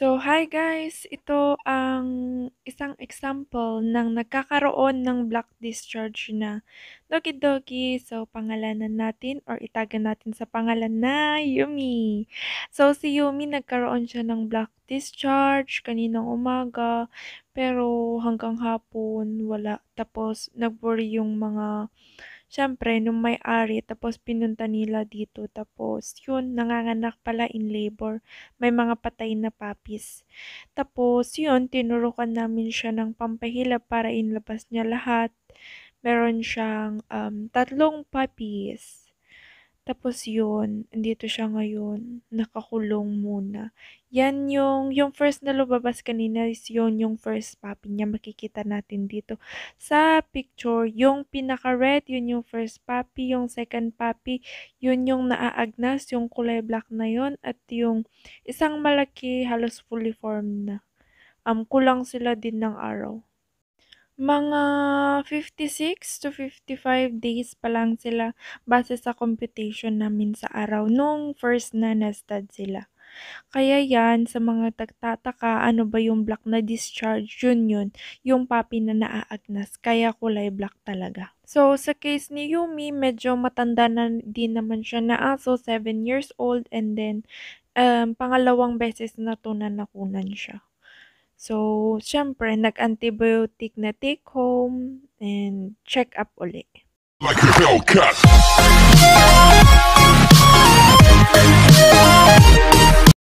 So, hi guys! Ito ang isang example ng nagkakaroon ng black discharge na Doggy Doggy. So, pangalanan natin or itagan natin sa pangalan na Yumi. So, si Yumi nagkaroon siya ng black discharge kaninang umaga pero hanggang hapon wala. Tapos, nag yung mga syempre, nung may-ari, tapos pinunta nila dito. Tapos, yun, nanganganak pala in labor. May mga patay na papis. Tapos, yun, tinurukan namin siya ng pampahila para inlabas niya lahat. Meron siyang um, tatlong puppies. Tapos yun, andito siya ngayon, nakakulong muna. Yan yung, yung first na lumabas kanina is yun yung first puppy niya. Makikita natin dito sa picture. Yung pinaka-red, yun yung first puppy. Yung second puppy, yun yung naaagnas, yung kulay black na yun. At yung isang malaki, halos fully formed na. Um, kulang sila din ng araw. Mga 56 to 55 days pa lang sila base sa computation namin sa araw nung first na nastad sila. Kaya yan, sa mga tagtataka, ano ba yung black na discharge, yun yun, yung papi na naaagnas, kaya kulay black talaga. So, sa case ni Yumi, medyo matanda na din naman siya na aso, ah, 7 years old, and then um, pangalawang beses na to na nakunan siya. So, syempre, nag-antibiotic na take home and check up uli. Like a Hellcat.